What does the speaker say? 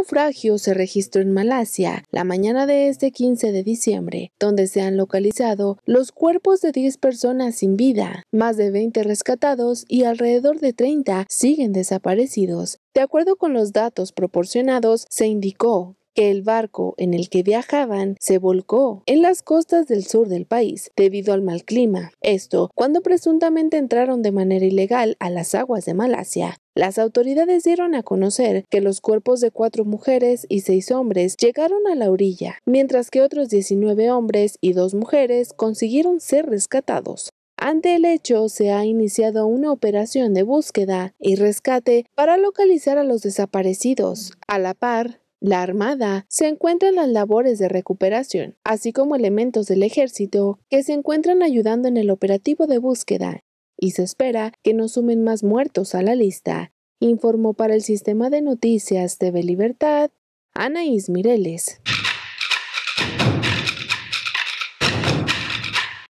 naufragio se registró en Malasia la mañana de este 15 de diciembre, donde se han localizado los cuerpos de 10 personas sin vida, más de 20 rescatados y alrededor de 30 siguen desaparecidos. De acuerdo con los datos proporcionados, se indicó que el barco en el que viajaban se volcó en las costas del sur del país debido al mal clima. Esto cuando presuntamente entraron de manera ilegal a las aguas de Malasia. Las autoridades dieron a conocer que los cuerpos de cuatro mujeres y seis hombres llegaron a la orilla, mientras que otros 19 hombres y dos mujeres consiguieron ser rescatados. Ante el hecho, se ha iniciado una operación de búsqueda y rescate para localizar a los desaparecidos. A la par, la Armada se encuentra en las labores de recuperación, así como elementos del ejército que se encuentran ayudando en el operativo de búsqueda y se espera que no sumen más muertos a la lista, informó para el sistema de noticias TV Libertad Anaís Mireles.